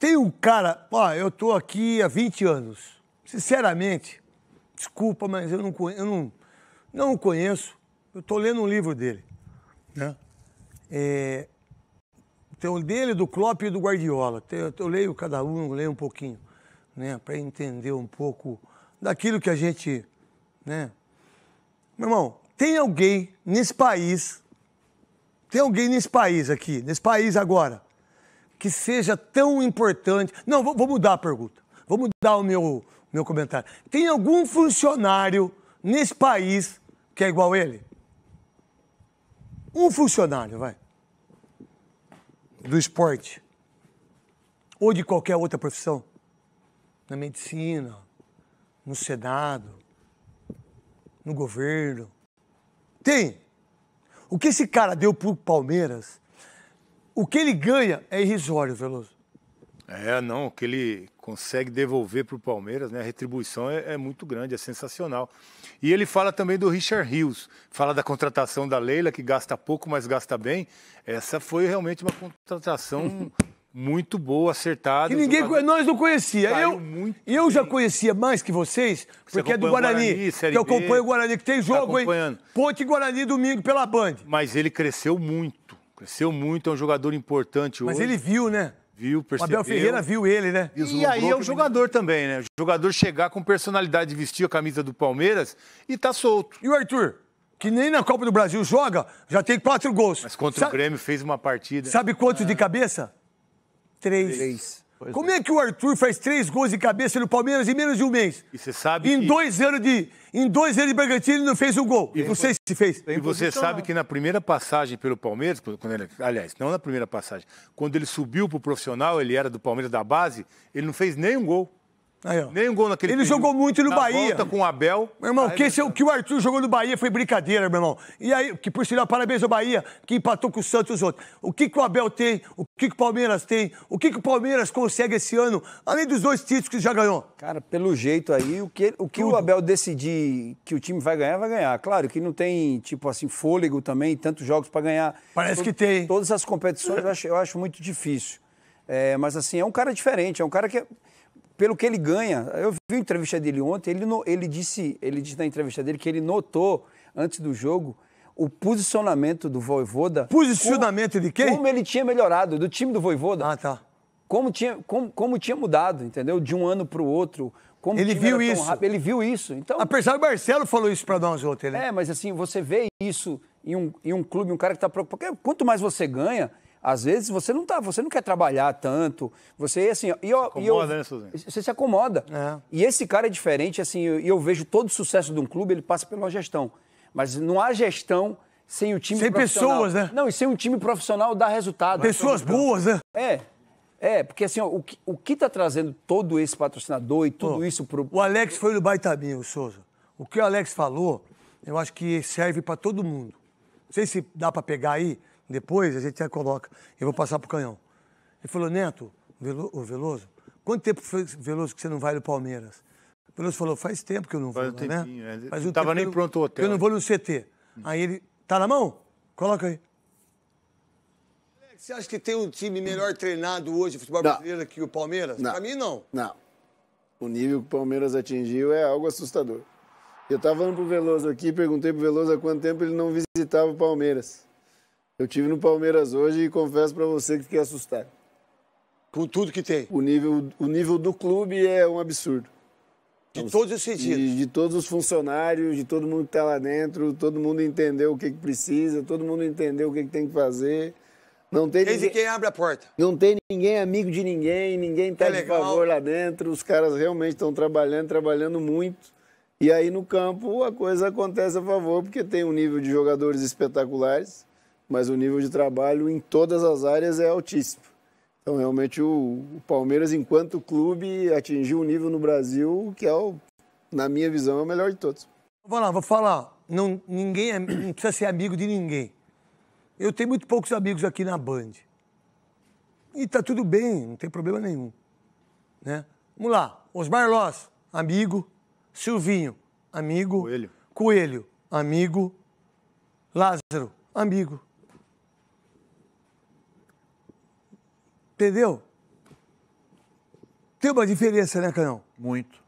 Tem um cara, ó, eu tô aqui há 20 anos. Sinceramente, desculpa, mas eu não, eu não, não conheço. Eu tô lendo um livro dele. Né? É, tem o dele, do Klopp e do Guardiola. Eu, eu leio cada um, leio um pouquinho, né? Para entender um pouco daquilo que a gente, né? Meu irmão, tem alguém nesse país, tem alguém nesse país aqui, nesse país agora, que seja tão importante. Não, vou, vou mudar a pergunta. Vou mudar o meu, meu comentário. Tem algum funcionário nesse país que é igual a ele? Um funcionário, vai. Do esporte. Ou de qualquer outra profissão. Na medicina, no Senado, no governo. Tem. O que esse cara deu pro Palmeiras o que ele ganha é irrisório, Veloso. É, não, o que ele consegue devolver para o Palmeiras, né? A retribuição é, é, muito grande, é sensacional. E ele fala também do Richard Hills, fala da contratação da Leila, que gasta pouco, mas gasta bem. Essa foi realmente uma contratação muito boa, acertada. Que ninguém, jogador... nós não conhecia. eu, muito eu já conhecia mais que vocês, porque é do Guarani. Guarani que eu acompanho o Guarani, que tem tá jogo, tá hein? Ponte Guarani domingo pela Band. Mas ele cresceu muito Cresceu muito, é um jogador importante Mas hoje. Mas ele viu, né? Viu, percebeu. O Abel Ferreira viu ele, né? E aí é o jogador ele... também, né? O jogador chegar com personalidade, vestir a camisa do Palmeiras e tá solto. E o Arthur? Que nem na Copa do Brasil joga, já tem quatro gols. Mas contra Sa o Grêmio fez uma partida. Sabe quantos ah. de cabeça? Três. Três. Pois Como é. é. que o Arthur faz três gols de cabeça no Palmeiras em menos de um mês? E você sabe em que... dois anos de em dois anos de Bragantino ele não fez um gol. E não sei se fez. E você sabe que na primeira passagem pelo Palmeiras, quando ele, aliás, não na primeira passagem, quando ele subiu para o profissional, ele era do Palmeiras da base, ele não fez nenhum gol. Aí, Nem um gol naquele Ele jogou muito no Na Bahia. Volta com o Abel. Meu irmão, que, esse, é tá- que o Arthur jogou no Bahia foi brincadeira, meu irmão. E aí, que por sinal, parabéns ao Bahia, que empatou com o Santos e os outros. O que, que o Abel tem, o que, que o Palmeiras tem, o que, que o Palmeiras consegue esse ano, além dos dois títulos que já ganhou? Cara, pelo jeito aí, o que o, que o Abel decidir que o time vai ganhar, vai ganhar. Claro que não tem, tipo assim, fôlego também, tantos jogos para ganhar. Parece Todo, que tem. Todas as competições eu acho, eu acho muito difícil. É, mas assim, é um cara diferente, é um cara que. É, pelo que ele ganha. Eu vi a entrevista dele ontem, ele, ele, disse, ele disse na entrevista dele que ele notou, antes do jogo, o posicionamento do Voivoda. Posicionamento como, de quem? Como ele tinha melhorado, do time do Voivoda. Ah, tá. Como tinha, como, como tinha mudado, entendeu? De um ano para o outro. Como ele viu isso. Rápido, ele viu isso. Então, Apesar do Marcelo falou isso para nós ontem, né? É, mas assim, você vê isso em um, em um clube, um cara que está preocupado. Quanto mais você ganha, às vezes você não tá, você não quer trabalhar tanto. Você assim, e se acomoda, eu, né, Suzinho? Você se acomoda. É. E esse cara é diferente, assim, e eu, eu, vejo todo o sucesso de um clube, ele passa pela gestão. Mas não há gestão sem o time sem profissional. Sem pessoas, né? Não, e sem um time profissional dar resultado. Pessoas boas, né? É. É, porque assim, ó, o, que, o que tá trazendo todo esse patrocinador e tudo Pô, isso pro. O Alex foi do Baitabi, o Souza. O que o Alex falou, eu acho que serve para todo mundo. Não sei se dá para pegar aí depois a gente coloca, eu vou passar para o canhão. Ele falou, Neto, o Veloso, quanto tempo foi, Veloso, que você não vai no Palmeiras? O Veloso falou, faz tempo que eu não faz vou, um né? É, faz um não estava nem pronto o hotel. Eu não vou no CT. Hum. Aí ele, tá na mão? Coloca aí. Você acha que tem um time melhor treinado hoje, futebol não. brasileiro, que o Palmeiras? Para mim, não. Não. O nível que o Palmeiras atingiu é algo assustador. Eu estava falando pro Veloso aqui, perguntei pro Veloso há quanto tempo ele não visitava o Palmeiras. Eu tive no Palmeiras hoje e confesso para você que fiquei assustado. Com tudo que tem? O nível, o nível do clube é um absurdo. De todos os sentidos? De, de, todos os funcionários, de todo mundo que está lá dentro, todo mundo entendeu o que, que precisa, todo mundo entendeu o que, que tem que fazer. Não tem Desde ninguém, quem abre a porta. Não tem ninguém amigo de ninguém, ninguém está é de favor lá dentro. Os caras realmente estão trabalhando, trabalhando muito. E aí no campo a coisa acontece a favor, porque tem um nível de jogadores espetaculares mas o nível de trabalho em todas as áreas é altíssimo. Então, realmente, o, o Palmeiras, enquanto clube, atingiu um nível no Brasil que é, o, na minha visão, é o melhor de todos. Vou lá, vou falar. Não, ninguém é, não precisa ser amigo de ninguém. Eu tenho muito poucos amigos aqui na Band. E tá tudo bem, não tem problema nenhum. Né? Vamos lá. Osmar Loss, amigo. Silvinho, amigo. Coelho. Coelho, amigo. Lázaro, amigo. Entendeu? Tem uma diferença, né, Canão? Muito.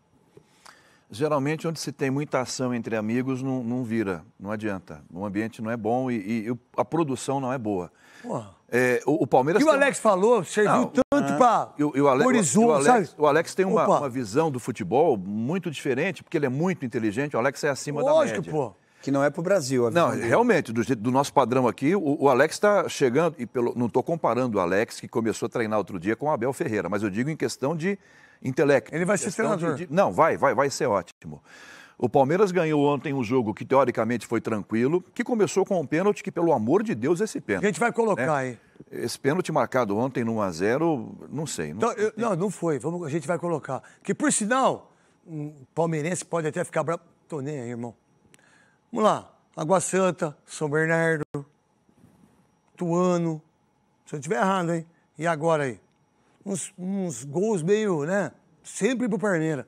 Geralmente, onde se tem muita ação entre amigos, não, não vira, não adianta. O ambiente não é bom e, e a produção não é boa. Porra. É, o, o, Palmeiras. E o Alex falou serviu tanto ah, para o Alex, sabe? O Alex tem uma, uma, visão do futebol muito diferente, porque ele é muito inteligente. O Alex é acima Lógico, da média. Pô. Que não é para o Brasil. Não, dele. realmente, do, do, nosso padrão aqui, o, o Alex está chegando, e pelo, não estou comparando o Alex, que começou a treinar outro dia, com o Abel Ferreira, mas eu digo em questão de intelecto. Ele vai ser treinador. De, não, vai, vai, vai ser ótimo. O Palmeiras ganhou ontem um jogo que teoricamente foi tranquilo, que começou com um pênalti que, pelo amor de Deus, esse pênalti. A gente vai colocar aí. Né? Esse pênalti marcado ontem no 1x0, não sei. Não, então, eu, não, não, foi. Vamos, a gente vai colocar. Que, por sinal, um palmeirense pode até ficar bravo. Tô nem aí, irmão. Vamos lá. Água Santa, São Bernardo, Tuano. Se eu estiver errado, hein? E agora aí? Uns, uns gols meio, né? Sempre pro Palmeiras.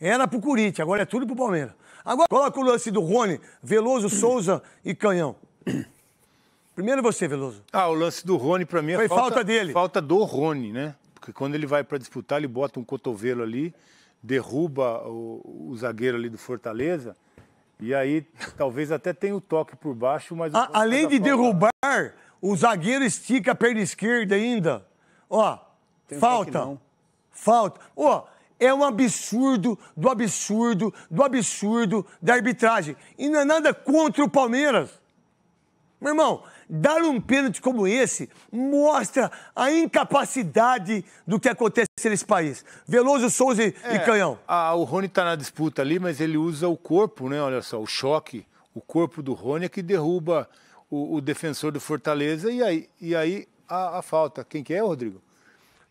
Era pro Curitiba, agora é tudo pro Palmeiras. Agora coloca o lance do Rony, Veloso, Souza e Canhão. Primeiro você, Veloso. Ah, o lance do Rony para mim é Foi falta, falta dele. Falta do Rony, né? Porque quando ele vai para disputar, ele bota um cotovelo ali, derruba o, o zagueiro ali do Fortaleza e aí, talvez até tenha o toque por baixo, mas. A, além de derrubar, o zagueiro estica a perna esquerda ainda. Ó, Tem falta. Um falta. Ó, é um absurdo do absurdo do absurdo da arbitragem. E não é nada contra o Palmeiras. Meu irmão, dar um pênalti como esse mostra a incapacidade do que acontece desse país. Veloso, Souza e, é, e Canhão. A, o Rony está na disputa ali, mas ele usa o corpo, né? Olha só, o choque. O corpo do Rony é que derruba o, o defensor do Fortaleza e aí, e aí a, a falta. Quem que é, Rodrigo?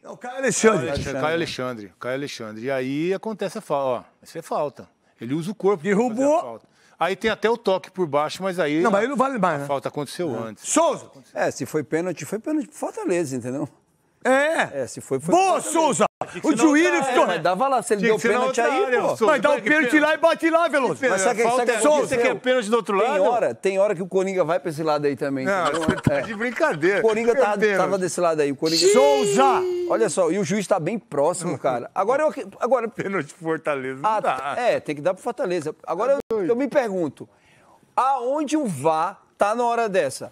É o Caio Alexandre. Alexandre. Caio Alexandre. Caio Alexandre. E aí acontece a falta. Ó, isso é falta. Ele usa o corpo. Derrubou. Aí tem até o toque por baixo, mas aí. Não, a, mas aí não vale mais, né? A falta aconteceu não. É. antes. Souza! É, se foi pênalti, foi pênalti pro Fortaleza, entendeu? É. É, se foi, foi. Boa, Souza! O Juíli ficou. Tá- é, mas dava lá, se ele deu pênalti aí, pô. Mas dá o pênalti lá e bate lá, Veloso. Mas sabe que Souza quer é pênalti do outro lado? Tem hora, tem hora que o Coringa vai pra esse lado aí também. Não, tá é. de brincadeira. O Coringa tá- tava, tava desse lado aí. O Coringa... Souza! Olha só, e o juiz tá bem próximo, cara. Agora eu. Agora... Pênalti Fortaleza. Não ah, dá. É, tem que dar pro Fortaleza. Agora eu, eu me pergunto: aonde o VAR tá na hora dessa?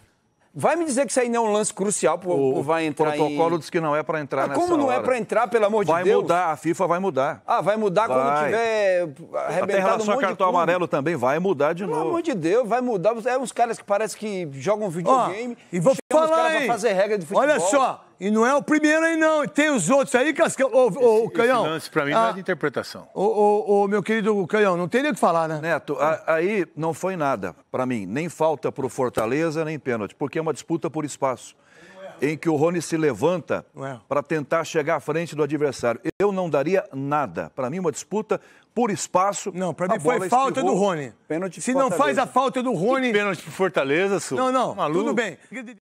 Vai me dizer que isso aí não é um lance crucial o vai entrar. O protocolo em... diz que não é para entrar ah, Como não é hora. é para entrar, pelo amor de vai Deus? Vai mudar, a FIFA vai mudar. Ah, vai mudar vai. quando tiver arrebentado Até em cartão amarelo também, vai mudar de pelo novo. Pelo amor de Deus, vai mudar. É uns caras que parece que jogam videogame. e vou falar aí. fazer regra de futebol. Olha só, e não é o primeiro aí, não. Tem os outros aí, Cascão. Ô, ô, ô Canhão. Esse lance, pra mim, ah, não é ah, de interpretação. Ô, ô, ô, meu querido Canhão, não tem nem o que falar, né? Neto, a, aí não foi nada para mim. Nem falta pro Fortaleza, nem pênalti, porque é uma disputa por espaço. Em que o Rony se levanta para tentar chegar à frente do adversário. Eu não daria nada. Para mim, uma disputa por espaço. Não, para mim foi falta do Rony. Pênalti Se Fortaleza. não faz a falta do Rony. Que pênalti pro Fortaleza, Sul. Não, não. Tá maluco. Tudo bem.